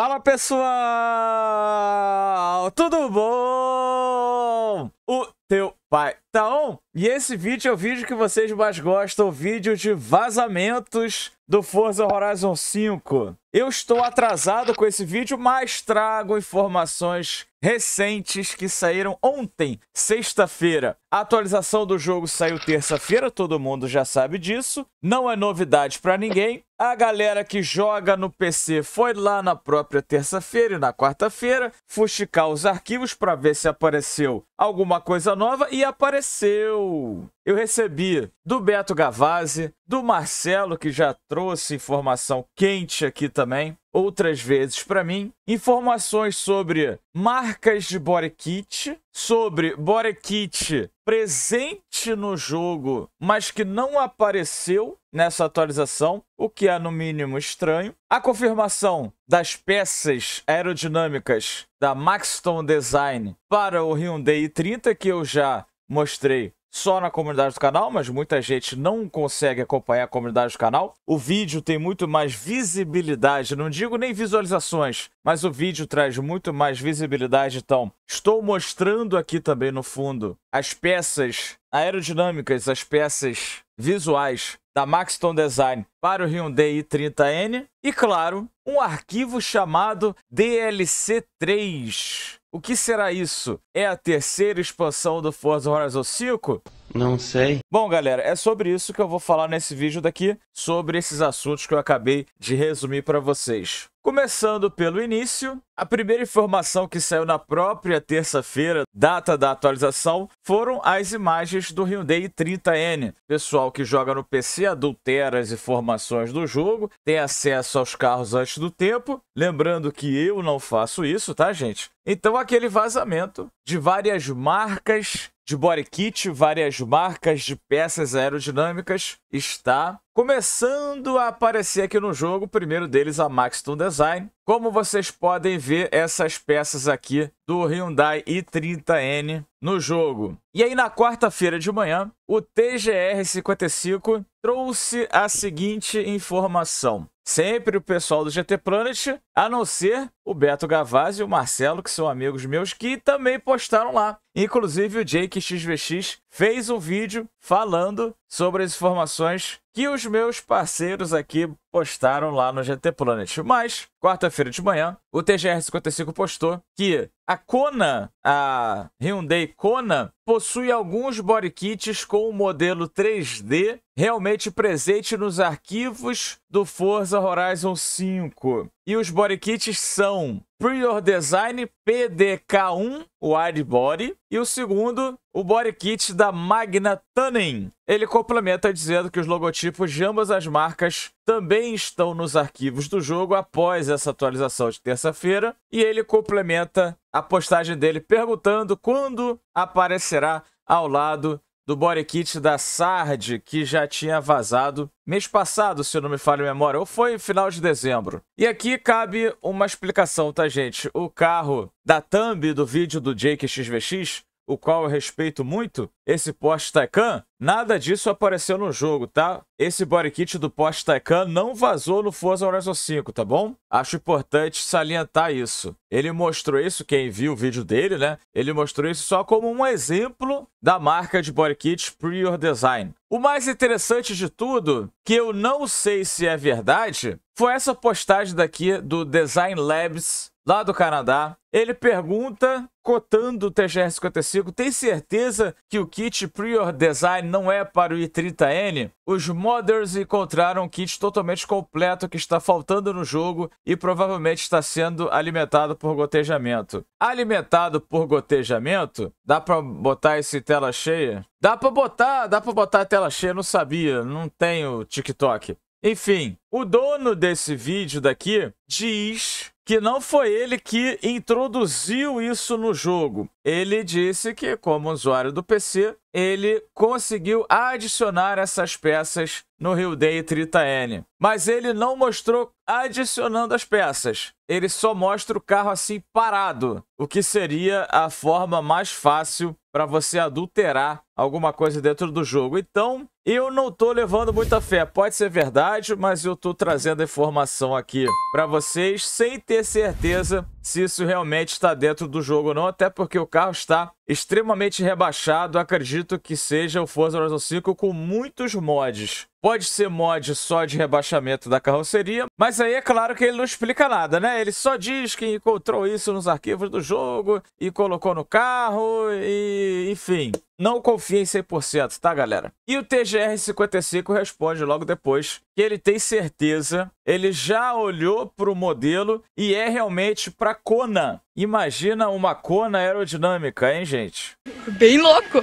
Fala pessoal, tudo bom? O teu pai Tá então, on? E esse vídeo é o vídeo que vocês mais gostam, o vídeo de vazamentos do Forza Horizon 5. Eu estou atrasado com esse vídeo, mas trago informações recentes que saíram ontem, sexta-feira. A atualização do jogo saiu terça-feira, todo mundo já sabe disso. Não é novidade para ninguém. A galera que joga no PC foi lá na própria terça-feira e na quarta-feira fuxicar os arquivos para ver se apareceu alguma coisa nova e apareceu cresceu. Eu recebi do Beto Gavazzi, do Marcelo, que já trouxe informação quente aqui também, outras vezes para mim, informações sobre marcas de body kit, sobre body kit presente no jogo, mas que não apareceu nessa atualização, o que é no mínimo estranho. A confirmação das peças aerodinâmicas da Maxton Design para o Hyundai i30, que eu já mostrei só na comunidade do canal, mas muita gente não consegue acompanhar a comunidade do canal. O vídeo tem muito mais visibilidade, não digo nem visualizações, mas o vídeo traz muito mais visibilidade, então estou mostrando aqui também no fundo as peças aerodinâmicas, as peças visuais da Maxton Design para o Hyundai i30N e, claro, um arquivo chamado DLC3. O que será isso? É a terceira expansão do Forza Horizon 5? Não sei. Bom, galera, é sobre isso que eu vou falar nesse vídeo daqui, sobre esses assuntos que eu acabei de resumir para vocês. Começando pelo início, a primeira informação que saiu na própria terça-feira, data da atualização, foram as imagens do Hyundai 30N. Pessoal que joga no PC adultera as informações do jogo, tem acesso aos carros antes do tempo. Lembrando que eu não faço isso, tá, gente? Então, aquele vazamento de várias marcas de body kit, várias marcas de peças aerodinâmicas, está começando a aparecer aqui no jogo. O primeiro deles, a Maxton Design. Como vocês podem ver, essas peças aqui do Hyundai i30N no jogo. E aí, na quarta-feira de manhã, o TGR55 trouxe a seguinte informação. Sempre o pessoal do GT Planet, a não ser o Beto Gavazzi e o Marcelo, que são amigos meus, que também postaram lá. Inclusive, o Jake XVX fez um vídeo falando sobre as informações que os meus parceiros aqui postaram lá no GT Planet. Mas, quarta-feira de manhã, o TGR55 postou que a Kona, a Hyundai Kona, possui alguns body kits com o modelo 3D realmente presente nos arquivos do Forza Horizon 5. E os body kits são Prior Design PDK1, o Wide Body, e o segundo, o Body Kit da Magna Tunning. Ele complementa dizendo que os logotipos de ambas as marcas também estão nos arquivos do jogo após essa atualização de terça-feira, e ele complementa a postagem dele perguntando quando aparecerá ao lado do body kit da Sard, que já tinha vazado mês passado, se eu não me falho a memória, ou foi final de dezembro. E aqui cabe uma explicação, tá, gente? O carro da thumb do vídeo do Jake XVX o qual eu respeito muito, esse Porsche Taycan, nada disso apareceu no jogo, tá? Esse body kit do Porsche Taycan não vazou no Forza Horizon 5, tá bom? Acho importante salientar isso. Ele mostrou isso, quem viu o vídeo dele, né? Ele mostrou isso só como um exemplo da marca de body kit Prior Design. O mais interessante de tudo, que eu não sei se é verdade, foi essa postagem daqui do Design Labs lá do Canadá, ele pergunta, cotando o TGR55, tem certeza que o kit Prior Design não é para o i30N? Os modders encontraram um kit totalmente completo que está faltando no jogo e provavelmente está sendo alimentado por gotejamento. Alimentado por gotejamento? Dá para botar esse tela cheia? Dá para botar, dá para botar a tela cheia, não sabia, não tenho TikTok. Enfim, o dono desse vídeo daqui diz que não foi ele que introduziu isso no jogo ele disse que, como usuário do PC, ele conseguiu adicionar essas peças no Rio Day 30N. Mas ele não mostrou adicionando as peças. Ele só mostra o carro assim parado, o que seria a forma mais fácil para você adulterar alguma coisa dentro do jogo. Então, eu não estou levando muita fé. Pode ser verdade, mas eu estou trazendo a informação aqui para vocês sem ter certeza se isso realmente está dentro do jogo ou não, até porque o carro está extremamente rebaixado, acredito que seja o Forza Horizon 5 com muitos mods. Pode ser mod só de rebaixamento da carroceria, mas aí é claro que ele não explica nada, né? Ele só diz que encontrou isso nos arquivos do jogo e colocou no carro e enfim. Não confie em 100%, tá, galera? E o TGR55 responde logo depois que ele tem certeza, ele já olhou para o modelo e é realmente para Conan. Imagina uma cona aerodinâmica, hein, gente? Bem louco!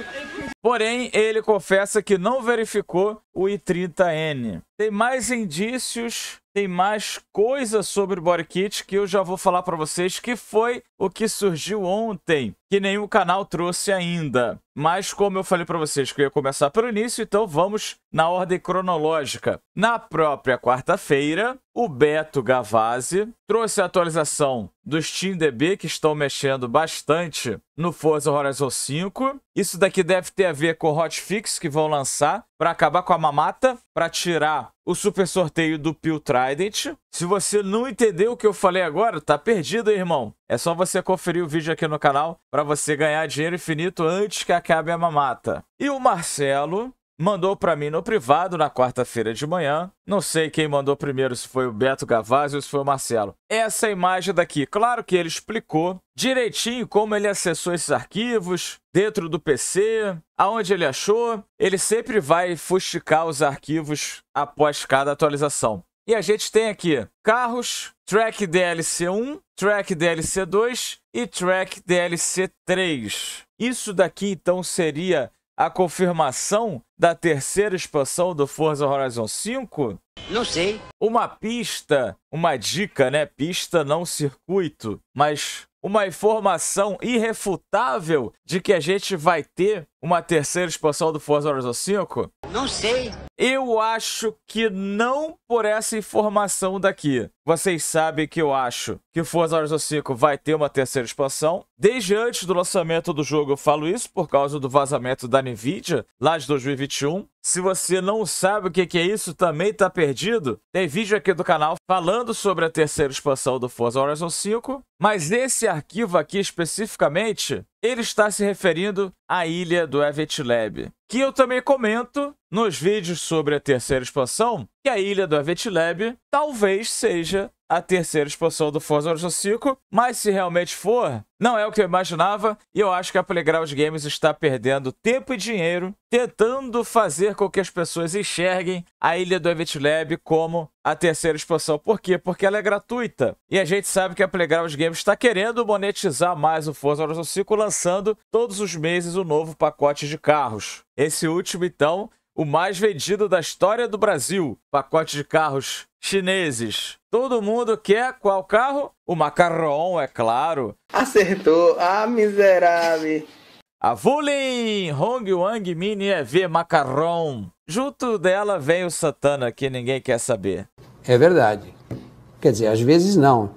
Porém, ele confessa que não verificou o I-30N. Tem mais indícios, tem mais coisa sobre o Body Kit que eu já vou falar para vocês, que foi o que surgiu ontem, que nenhum canal trouxe ainda. Mas como eu falei para vocês que eu ia começar pelo início, então vamos na ordem cronológica. Na própria quarta-feira, o Beto Gavazzi trouxe a atualização dos TeamDB que estão mexendo bastante no Forza Horizon 5. Isso daqui deve ter a ver com o hotfix que vão lançar para acabar com a mamata, para tirar o super sorteio do Pio Trident. Se você não entendeu o que eu falei agora, tá perdido, irmão. É só você conferir o vídeo aqui no canal para você ganhar dinheiro infinito antes que acabe a mamata. E o Marcelo mandou para mim no privado na quarta-feira de manhã. Não sei quem mandou primeiro, se foi o Beto Gavazzi ou se foi o Marcelo. Essa imagem daqui, claro que ele explicou direitinho como ele acessou esses arquivos, dentro do PC, aonde ele achou. Ele sempre vai fustigar os arquivos após cada atualização. E a gente tem aqui carros, track DLC 1, track DLC 2 e track DLC 3. Isso daqui então seria a confirmação da terceira expansão do Forza Horizon 5? Não sei. Uma pista, uma dica, né? Pista não circuito, mas uma informação irrefutável de que a gente vai ter uma terceira expansão do Forza Horizon 5? Não sei. Eu acho que não por essa informação daqui. Vocês sabem que eu acho que o Forza Horizon 5 vai ter uma terceira expansão. Desde antes do lançamento do jogo eu falo isso por causa do vazamento da Nvidia lá de 2021. Se você não sabe o que é isso, também tá perdido. Tem vídeo aqui do canal falando sobre a terceira expansão do Forza Horizon 5, mas esse arquivo aqui especificamente ele está se referindo à ilha do Evet Lab, que eu também comento nos vídeos sobre a terceira expansão, que a ilha do Evet Lab talvez seja a terceira expansão do Forza Horizon 5, mas se realmente for, não é o que eu imaginava, e eu acho que a Playground Games está perdendo tempo e dinheiro tentando fazer com que as pessoas enxerguem a Ilha do Event Lab como a terceira expansão. Por quê? Porque ela é gratuita. E a gente sabe que a Playground Games está querendo monetizar mais o Forza Horizon 5, lançando todos os meses o um novo pacote de carros. Esse último, então, o mais vendido da história do Brasil. Pacote de carros chineses Todo mundo quer qual carro? O macarrão, é claro. Acertou. Ah, miserável. A Vulin Hong Wang Mini EV Macarrão. Junto dela vem o Santana, que ninguém quer saber. É verdade. Quer dizer, às vezes não.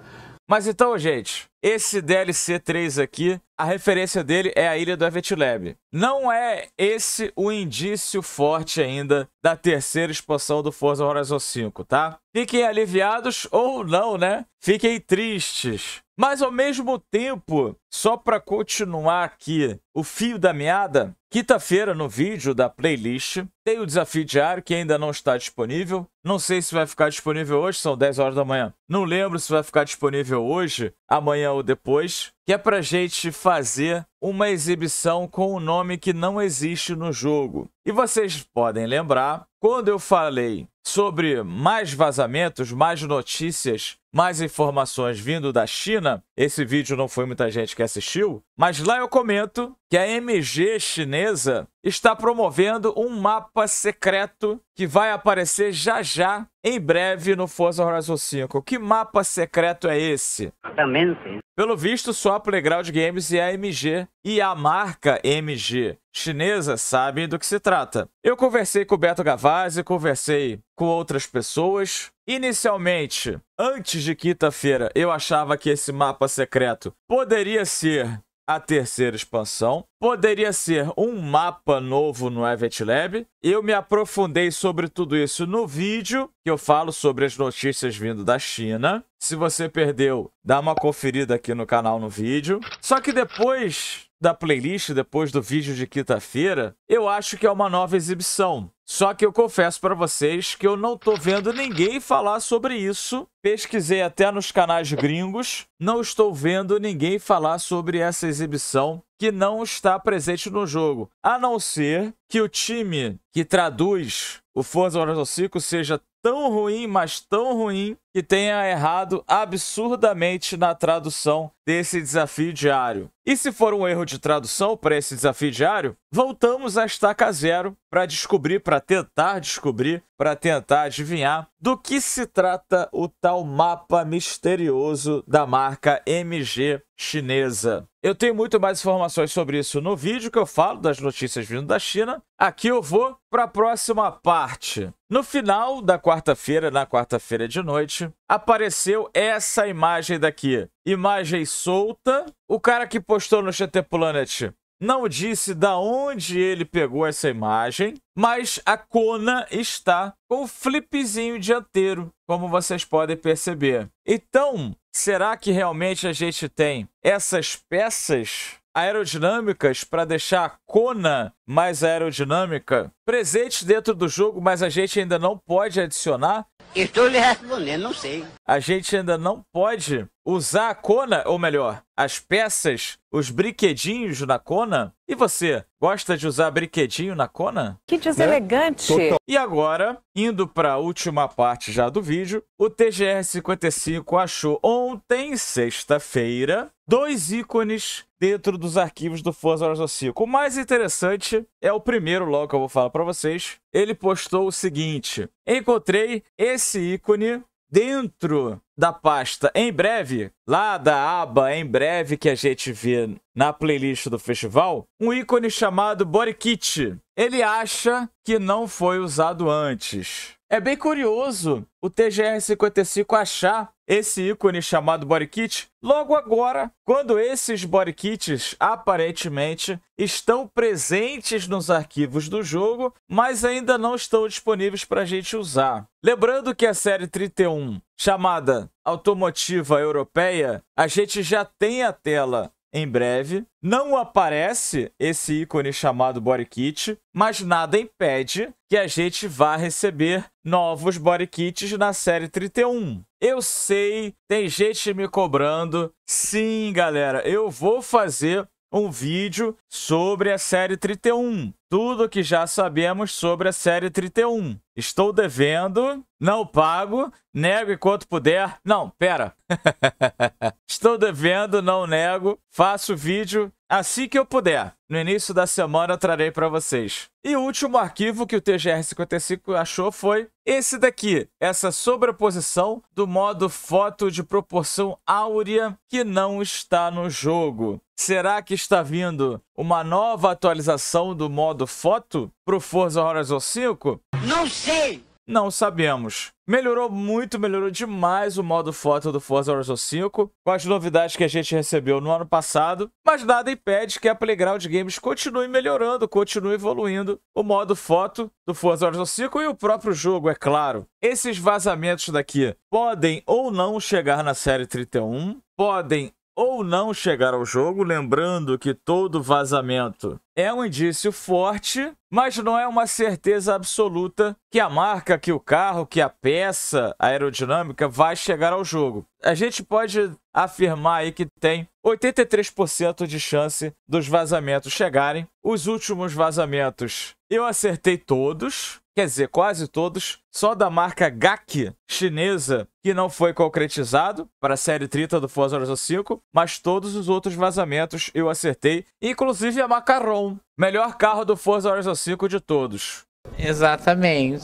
Mas então, gente, esse DLC 3 aqui, a referência dele é a ilha do Evet Lab. Não é esse o indício forte ainda da terceira expansão do Forza Horizon 5, tá? Fiquem aliviados ou não, né? Fiquem tristes. Mas ao mesmo tempo, só para continuar aqui o fio da meada, quinta-feira no vídeo da playlist tem o desafio diário que ainda não está disponível. Não sei se vai ficar disponível hoje, são 10 horas da manhã. Não lembro se vai ficar disponível hoje, amanhã ou depois, que é pra gente fazer uma exibição com um nome que não existe no jogo. E vocês podem lembrar, quando eu falei sobre mais vazamentos, mais notícias mais informações vindo da China. Esse vídeo não foi muita gente que assistiu, mas lá eu comento que a MG chinesa está promovendo um mapa secreto que vai aparecer já já, em breve, no Forza Horizon 5. Que mapa secreto é esse? Também não sei. Pelo visto, só a Playground Games e a MG e a marca MG chinesa sabem do que se trata. Eu conversei com o Beto Gavazzi, conversei com outras pessoas. Inicialmente, antes de quinta-feira, eu achava que esse mapa secreto poderia ser a terceira expansão. Poderia ser um mapa novo no Event Lab. Eu me aprofundei sobre tudo isso no vídeo, que eu falo sobre as notícias vindo da China. Se você perdeu, dá uma conferida aqui no canal no vídeo. Só que depois da playlist, depois do vídeo de quinta-feira, eu acho que é uma nova exibição. Só que eu confesso para vocês que eu não tô vendo ninguém falar sobre isso. Pesquisei até nos canais gringos, não estou vendo ninguém falar sobre essa exibição que não está presente no jogo. A não ser que o time que traduz o Forza Horizon 5 seja tão ruim, mas tão ruim, que tenha errado absurdamente na tradução desse desafio diário. E se for um erro de tradução para esse desafio diário, voltamos à estaca zero para descobrir, para tentar descobrir, para tentar adivinhar do que se trata o tal mapa misterioso da marca MG chinesa. Eu tenho muito mais informações sobre isso no vídeo que eu falo das notícias vindo da China. Aqui eu vou para a próxima parte. No final da quarta-feira, na quarta-feira de noite, apareceu essa imagem daqui. Imagem solta. O cara que postou no GT Planet não disse da onde ele pegou essa imagem, mas a Kona está com o flipzinho dianteiro, como vocês podem perceber. Então, será que realmente a gente tem essas peças aerodinâmicas para deixar a Kona mais aerodinâmica presente dentro do jogo, mas a gente ainda não pode adicionar? Estou lhe respondendo, não sei. A gente ainda não pode usar a Kona, ou melhor, as peças, os brinquedinhos na Kona. E você, gosta de usar brinquedinho na Kona? Que né? deselegante! Né? E agora, indo para a última parte já do vídeo, o TGR-55 achou ontem, sexta-feira, dois ícones dentro dos arquivos do Forza Horizon 5. O mais interessante é o primeiro logo que eu vou falar para vocês. Ele postou o seguinte: "Encontrei esse ícone dentro da pasta em breve, lá da aba em breve que a gente vê na playlist do festival, um ícone chamado Body Kit. Ele acha que não foi usado antes. É bem curioso o TGR55 achar esse ícone chamado Body Kit logo agora, quando esses Body Kits aparentemente estão presentes nos arquivos do jogo, mas ainda não estão disponíveis para a gente usar. Lembrando que a série 31 chamada Automotiva Europeia, a gente já tem a tela em breve. Não aparece esse ícone chamado Body Kit, mas nada impede que a gente vá receber novos Body Kits na série 31. Eu sei, tem gente me cobrando. Sim, galera, eu vou fazer um vídeo sobre a série 31. Tudo que já sabemos sobre a série 31. Estou devendo, não pago, nego enquanto puder. Não, pera. Estou devendo, não nego, faço vídeo Assim que eu puder, no início da semana eu trarei para vocês. E o último arquivo que o TGR55 achou foi esse daqui, essa sobreposição do modo foto de proporção áurea que não está no jogo. Será que está vindo uma nova atualização do modo foto para o Forza Horizon 5? Não sei! Não sabemos. Melhorou muito, melhorou demais o modo foto do Forza Horizon 5, com as novidades que a gente recebeu no ano passado, mas nada impede que a Playground Games continue melhorando, continue evoluindo o modo foto do Forza Horizon 5 e o próprio jogo, é claro. Esses vazamentos daqui podem ou não chegar na série 31, podem ou não chegar ao jogo, lembrando que todo vazamento é um indício forte, mas não é uma certeza absoluta que a marca, que o carro, que a peça aerodinâmica vai chegar ao jogo. A gente pode afirmar aí que tem 83% de chance dos vazamentos chegarem. Os últimos vazamentos eu acertei todos, quer dizer, quase todos, só da marca GAC chinesa, que não foi concretizado para a série 30 do Forza Horizon 5, mas todos os outros vazamentos eu acertei, inclusive a Macaron, melhor carro do Forza Horizon 5 de todos. Exatamente.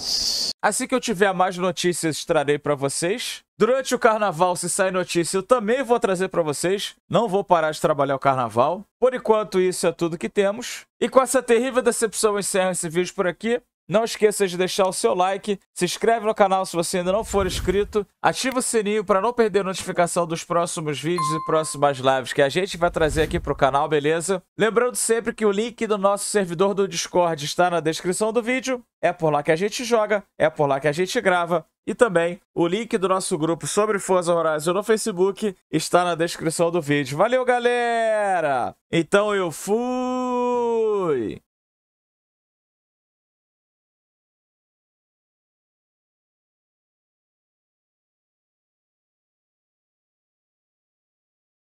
Assim que eu tiver mais notícias, trarei para vocês. Durante o carnaval, se sair notícia, eu também vou trazer para vocês. Não vou parar de trabalhar o carnaval. Por enquanto, isso é tudo que temos. E com essa terrível decepção, encerro esse vídeo por aqui. Não esqueça de deixar o seu like, se inscreve no canal se você ainda não for inscrito, ativa o sininho para não perder notificação dos próximos vídeos e próximas lives que a gente vai trazer aqui para o canal, beleza? Lembrando sempre que o link do nosso servidor do Discord está na descrição do vídeo, é por lá que a gente joga, é por lá que a gente grava, e também o link do nosso grupo sobre Forza Horizon no Facebook está na descrição do vídeo. Valeu, galera! Então eu fui!